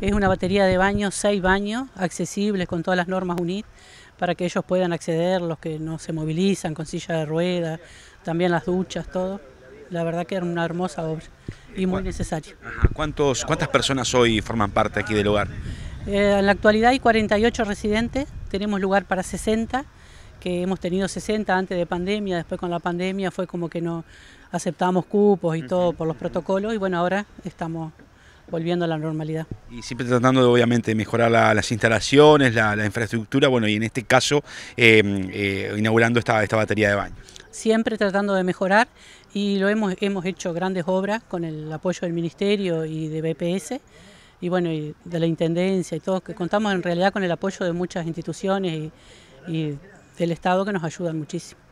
Es una batería de baños, seis baños, accesibles con todas las normas UNIT, para que ellos puedan acceder, los que no se movilizan con silla de ruedas, también las duchas, todo. La verdad que era una hermosa obra y muy necesaria. ¿Cuántos, ¿Cuántas personas hoy forman parte aquí del hogar? Eh, en la actualidad hay 48 residentes, tenemos lugar para 60, que hemos tenido 60 antes de pandemia, después con la pandemia fue como que no aceptamos cupos y todo por los protocolos y bueno, ahora estamos volviendo a la normalidad. Y siempre tratando, de, obviamente, mejorar las instalaciones, la, infraestructura, bueno, y en este caso, em, eh, inaugurando esta, batería de baño. Siempre tratando de mejorar y lo hemos, hemos hecho grandes obras con el apoyo del Ministerio y de BPS y bueno, y de la Intendencia y todo, que contamos en realidad con el apoyo de muchas instituciones y del Estado que nos ayudan muchísimo.